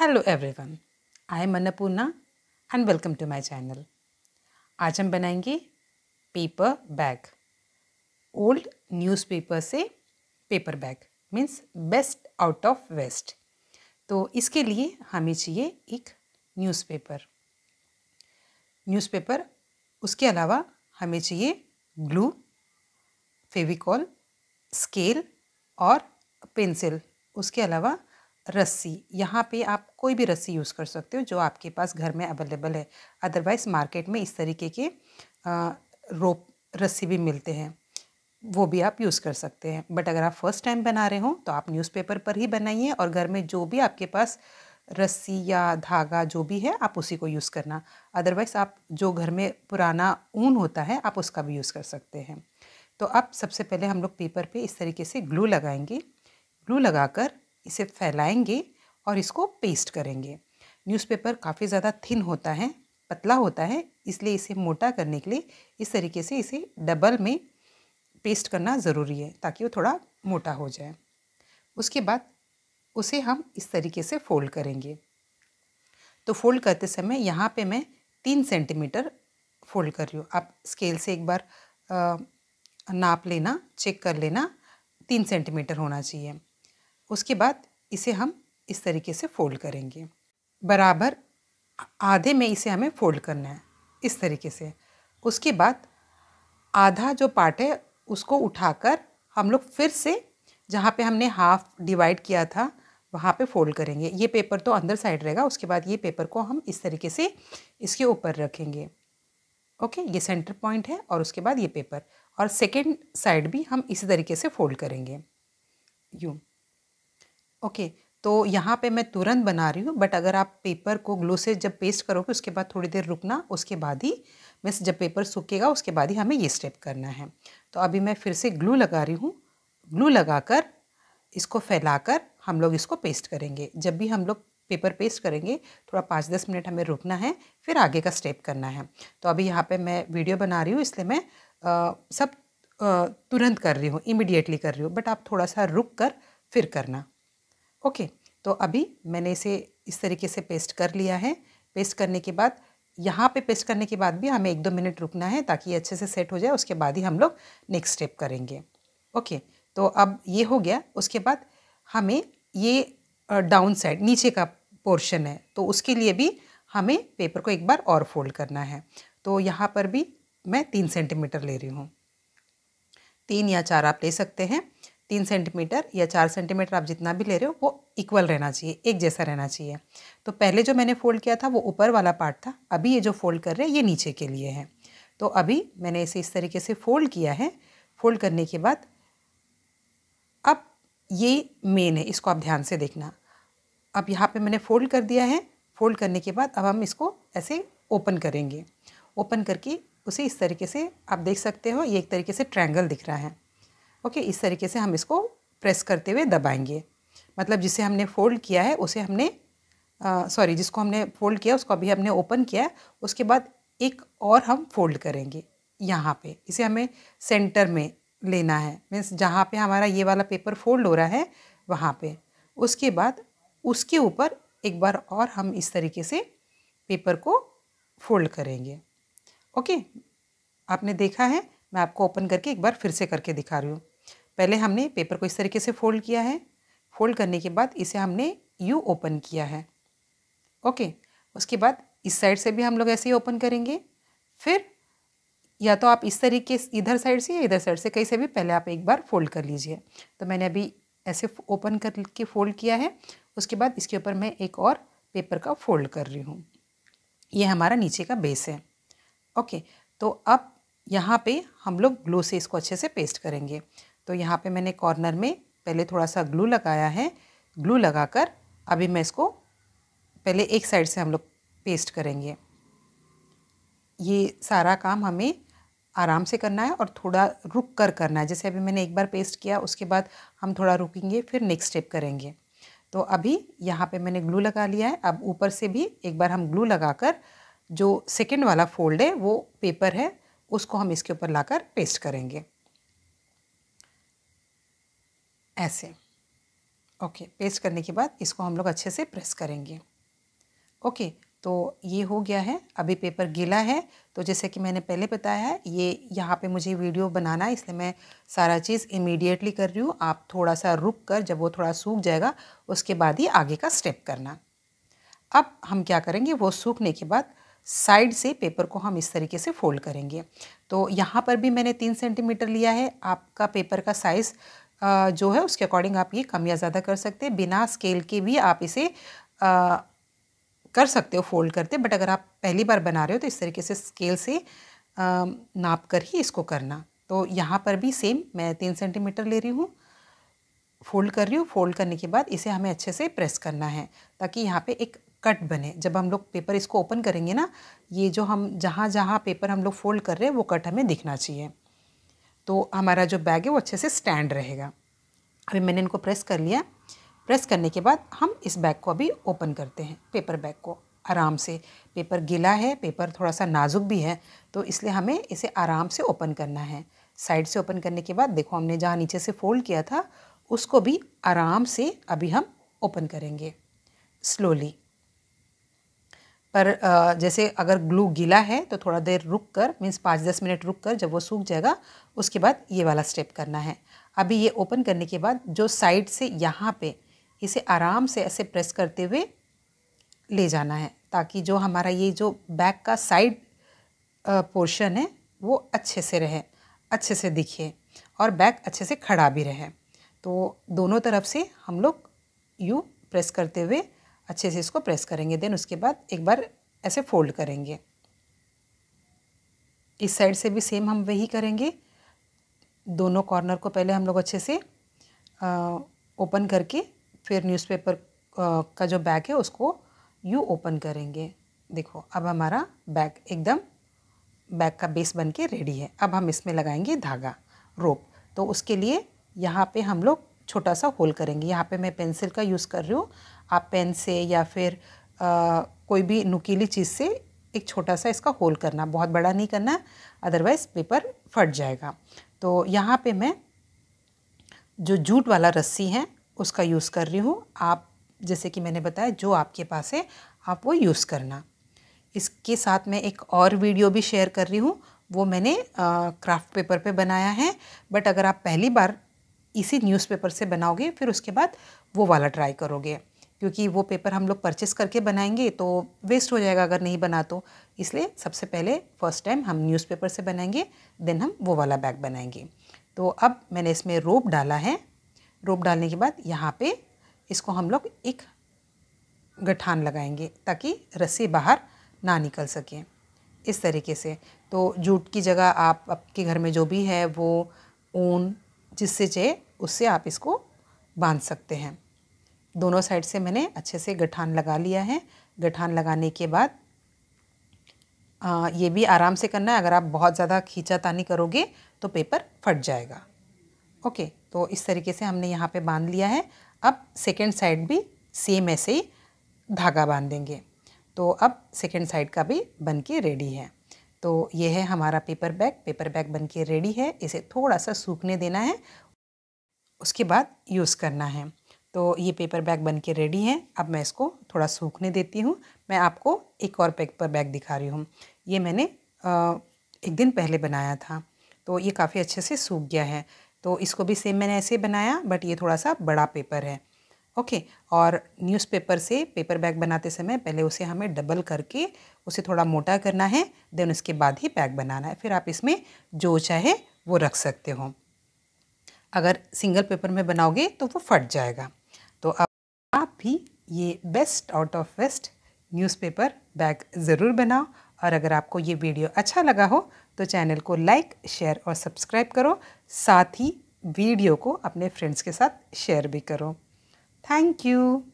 hello everyone I am Annapurna and welcome to my channel आज हम बनाएंगे पेपर बैग ओल्ड न्यूज़पेपर से paper bag means best out of waste तो इसके लिए हमें चाहिए एक न्यूज़पेपर न्यूज़पेपर उसके अलावा हमें चाहिए ग्लू फेविकॉल स्केल और पेंसिल उसके अलावा रस्सी यहाँ पे आप कोई भी रस्सी यूज़ कर सकते हो जो आपके पास घर में अवेलेबल है अदरवाइज़ मार्केट में इस तरीके के रोप रस्सी भी मिलते हैं वो भी आप यूज़ कर सकते हैं बट अगर आप फर्स्ट टाइम बना रहे हो तो आप न्यूज़पेपर पर ही बनाइए और घर में जो भी आपके पास रस्सी या धागा जो भी है आप उसी को यूज़ करना अदरवाइज़ आप जो घर में पुराना ऊन होता है आप उसका भी यूज़ कर सकते हैं तो अब सबसे पहले हम लोग पेपर पे इस तरीके से ग्लू लगाएंगे ग्लू लगाकर इसे फैलाएंगे और इसको पेस्ट करेंगे न्यूज़पेपर काफ़ी ज़्यादा थिन होता है पतला होता है इसलिए इसे मोटा करने के लिए इस तरीके से इसे डबल में पेस्ट करना ज़रूरी है ताकि वो थोड़ा मोटा हो जाए उसके बाद उसे हम इस तरीके से फ़ोल्ड करेंगे तो फोल्ड करते समय यहाँ पे मैं तीन सेंटीमीटर फोल्ड कर रही हूँ आप स्केल से एक बार आ, नाप लेना चेक कर लेना तीन सेंटीमीटर होना चाहिए उसके बाद इसे हम इस तरीके से फोल्ड करेंगे बराबर आधे में इसे हमें फोल्ड करना है इस तरीके से उसके बाद आधा जो पार्ट है उसको उठाकर हम लोग फिर से जहाँ पे हमने हाफ डिवाइड किया था वहाँ पे फोल्ड करेंगे ये पेपर तो अंदर साइड रहेगा उसके बाद ये पेपर को हम इस तरीके से इसके ऊपर रखेंगे ओके ये सेंटर पॉइंट है और उसके बाद ये पेपर और सेकेंड साइड भी हम इसी तरीके से फोल्ड करेंगे यूँ ओके तो यहाँ पे मैं तुरंत बना रही हूँ बट अगर आप पेपर को ग्लू से जब पेस्ट करोगे उसके बाद थोड़ी देर रुकना उसके बाद ही मीन्स जब पेपर सूखेगा उसके बाद ही हमें ये स्टेप करना है तो अभी मैं फिर से ग्लू लगा रही हूँ ग्लू लगाकर इसको फैलाकर हम लोग इसको पेस्ट करेंगे जब भी हम लोग पेपर पेस्ट करेंगे थोड़ा पाँच दस मिनट हमें रुकना है फिर आगे का स्टेप करना है तो अभी यहाँ पे मैं वीडियो बना रही हूँ इसलिए मैं आ, सब आ, तुरंत कर रही हूँ इमिडिएटली कर रही हूँ बट आप थोड़ा सा रुक कर फिर करना ओके तो अभी मैंने इसे इस तरीके से पेस्ट कर लिया है पेस्ट करने के बाद यहाँ पे पेस्ट करने के बाद भी हमें एक दो मिनट रुकना है ताकि अच्छे से सेट हो जाए उसके बाद ही हम लोग नेक्स्ट स्टेप करेंगे ओके तो अब ये हो गया उसके बाद हमें ये डाउन साइड नीचे का पोर्शन है तो उसके लिए भी हमें पेपर को एक बार और फोल्ड करना है तो यहाँ पर भी मैं तीन सेंटीमीटर ले रही हूँ तीन या चार आप ले सकते हैं तीन सेंटीमीटर या चार सेंटीमीटर आप जितना भी ले रहे हो वो इक्वल रहना चाहिए एक जैसा रहना चाहिए तो पहले जो मैंने फ़ोल्ड किया था वो ऊपर वाला पार्ट था अभी ये जो फ़ोल्ड कर रहे हैं ये नीचे के लिए है तो अभी मैंने इसे इस तरीके से फ़ोल्ड किया है फ़ोल्ड करने के बाद अब ये मेन है इसको आप ध्यान से देखना अब यहाँ पे मैंने फ़ोल्ड कर दिया है फ़ोल्ड करने के बाद अब हम इसको ऐसे ओपन करेंगे ओपन करके उसे इस तरीके से आप देख सकते हो ये एक तरीके से ट्रायंगल दिख रहा है ओके इस तरीके से हम इसको प्रेस करते हुए दबाएंगे मतलब जिसे हमने फोल्ड किया है उसे हमने सॉरी जिसको हमने फोल्ड किया उसको अभी हमने ओपन किया है उसके बाद एक और हम फोल्ड करेंगे यहाँ पे इसे हमें सेंटर में लेना है मीन्स जहाँ पे हमारा ये वाला पेपर फोल्ड हो रहा है वहाँ पे उसके बाद उसके ऊपर एक बार और हम इस तरीके से पेपर को फोल्ड करेंगे ओके आपने देखा है मैं आपको ओपन करके एक बार फिर से करके दिखा रही हूँ पहले हमने पेपर को इस तरीके से फोल्ड किया है फोल्ड करने के बाद इसे हमने यू ओपन किया है ओके उसके बाद इस साइड से भी हम लोग ऐसे ही ओपन करेंगे फिर या तो आप इस तरीके इधर साइड से या इधर साइड से कहीं से भी पहले आप एक बार फोल्ड कर लीजिए तो मैंने अभी ऐसे ओपन करके फोल्ड किया है उसके बाद इसके ऊपर मैं एक और पेपर का फोल्ड कर रही हूँ ये हमारा नीचे का बेस है ओके तो अब यहाँ पे हम लोग ग्लो से इसको अच्छे से पेस्ट करेंगे तो यहाँ पे मैंने कॉर्नर में पहले थोड़ा सा ग्लू लगाया है ग्लू लगाकर अभी मैं इसको पहले एक साइड से हम लोग पेस्ट करेंगे ये सारा काम हमें आराम से करना है और थोड़ा रुक कर करना है जैसे अभी मैंने एक बार पेस्ट किया उसके बाद हम थोड़ा रुकेंगे फिर नेक्स्ट स्टेप करेंगे तो अभी यहाँ पे मैंने ग्लू लगा लिया है अब ऊपर से भी एक बार हम ग्लू लगाकर जो सेकेंड वाला फोल्ड है वो पेपर है उसको हम इसके ऊपर लाकर पेस्ट करेंगे ऐसे ओके पेस्ट करने के बाद इसको हम लोग अच्छे से प्रेस करेंगे ओके तो ये हो गया है अभी पेपर गीला है तो जैसे कि मैंने पहले बताया है ये यहाँ पे मुझे वीडियो बनाना है इसलिए मैं सारा चीज़ इमीडिएटली कर रही हूँ आप थोड़ा सा रुक कर जब वो थोड़ा सूख जाएगा उसके बाद ही आगे का स्टेप करना अब हम क्या करेंगे वो सूखने के बाद साइड से पेपर को हम इस तरीके से फोल्ड करेंगे तो यहाँ पर भी मैंने तीन सेंटीमीटर लिया है आपका पेपर का साइज़ जो है उसके अकॉर्डिंग आप ये कम या ज़्यादा कर सकते हैं बिना स्केल के भी आप इसे कर सकते हो फोल्ड करते बट अगर आप पहली बार बना रहे हो तो इस तरीके से स्केल से नाप कर ही इसको करना तो यहाँ पर भी सेम मैं तीन सेंटीमीटर ले रही हूँ फोल्ड कर रही हूँ फोल्ड करने के बाद इसे हमें अच्छे से प्रेस करना है ताकि यहाँ पे एक कट बने जब हम लोग पेपर इसको ओपन करेंगे ना ये जो हम जहाँ जहाँ पेपर हम लोग फोल्ड कर रहे हैं वो कट हमें दिखना चाहिए तो हमारा जो बैग है वो अच्छे से स्टैंड रहेगा अभी मैंने इनको प्रेस कर लिया प्रेस करने के बाद हम इस बैग को अभी ओपन करते हैं पेपर बैग को आराम से पेपर गीला है पेपर थोड़ा सा नाजुक भी है तो इसलिए हमें इसे आराम से ओपन करना है साइड से ओपन करने के बाद देखो हमने जहाँ नीचे से फोल्ड किया था उसको भी आराम से अभी हम ओपन करेंगे स्लोली पर जैसे अगर ग्लू गीला है तो थोड़ा देर रुक कर मीन्स पाँच दस मिनट रुक कर जब वो सूख जाएगा उसके बाद ये वाला स्टेप करना है अभी ये ओपन करने के बाद जो साइड से यहाँ पे इसे आराम से ऐसे प्रेस करते हुए ले जाना है ताकि जो हमारा ये जो बैक का साइड पोर्शन है वो अच्छे से रहे अच्छे से दिखे और बैक अच्छे से खड़ा भी रहे तो दोनों तरफ से हम लोग यू प्रेस करते हुए अच्छे से इसको प्रेस करेंगे देन उसके बाद एक बार ऐसे फोल्ड करेंगे इस साइड से भी सेम हम वही करेंगे दोनों कॉर्नर को पहले हम लोग अच्छे से ओपन करके फिर न्यूज़पेपर का जो बैग है उसको यू ओपन करेंगे देखो अब हमारा बैग एकदम बैग का बेस बन के रेडी है अब हम इसमें लगाएंगे धागा रोप तो उसके लिए यहाँ पे हम लोग छोटा सा होल करेंगे यहाँ पे मैं पेंसिल का यूज़ कर रही हूँ आप पेन से या फिर आ, कोई भी नुकीली चीज़ से एक छोटा सा इसका होल करना बहुत बड़ा नहीं करना अदरवाइज़ पेपर फट जाएगा तो यहाँ पे मैं जो जूट वाला रस्सी है उसका यूज़ कर रही हूँ आप जैसे कि मैंने बताया जो आपके पास है आप वो यूज़ करना इसके साथ मैं एक और वीडियो भी शेयर कर रही हूँ वो मैंने क्राफ्ट पेपर पे बनाया है बट अगर आप पहली बार इसी न्यूज़पेपर से बनाओगे फिर उसके बाद वो वाला ट्राई करोगे क्योंकि वो पेपर हम लोग परचेस करके बनाएंगे तो वेस्ट हो जाएगा अगर नहीं बना तो इसलिए सबसे पहले फ़र्स्ट टाइम हम न्यूज़पेपर से बनाएंगे देन हम वो वाला बैग बनाएंगे तो अब मैंने इसमें रोप डाला है रोप डालने के बाद यहाँ पे इसको हम लोग एक गठान लगाएंगे ताकि रस्सी बाहर ना निकल सके इस तरीके से तो जूट की जगह आप आपके घर में जो भी है वो ऊन जिससे चाहे उससे आप इसको बांध सकते हैं दोनों साइड से मैंने अच्छे से गठान लगा लिया है गठान लगाने के बाद आ, ये भी आराम से करना है अगर आप बहुत ज़्यादा खींचा तानी करोगे तो पेपर फट जाएगा ओके तो इस तरीके से हमने यहाँ पे बांध लिया है अब सेकेंड साइड भी सेम ऐसे ही धागा बांध देंगे तो अब सेकेंड साइड का भी बन के रेडी है तो ये है हमारा पेपर बैग पेपर बैग बन के रेडी है इसे थोड़ा सा सूखने देना है उसके बाद यूज़ करना है तो ये पेपर बैग बन के रेडी है अब मैं इसको थोड़ा सूखने देती हूँ मैं आपको एक और पेपर बैग दिखा रही हूँ ये मैंने एक दिन पहले बनाया था तो ये काफ़ी अच्छे से सूख गया है तो इसको भी सेम मैंने ऐसे बनाया बट ये थोड़ा सा बड़ा पेपर है ओके और न्यूज़पेपर से पेपर बैग बनाते समय पहले उसे हमें डबल करके उसे थोड़ा मोटा करना है देन उसके बाद ही बैग बनाना है फिर आप इसमें जो चाहे वो रख सकते हो अगर सिंगल पेपर में बनाओगे तो वो फट जाएगा भी ये best out of waste newspaper bag ज़रूर बनाओ और अगर आपको ये वीडियो अच्छा लगा हो तो चैनल को लाइक शेयर और सब्सक्राइब करो साथ ही वीडियो को अपने फ्रेंड्स के साथ शेयर भी करो थैंक यू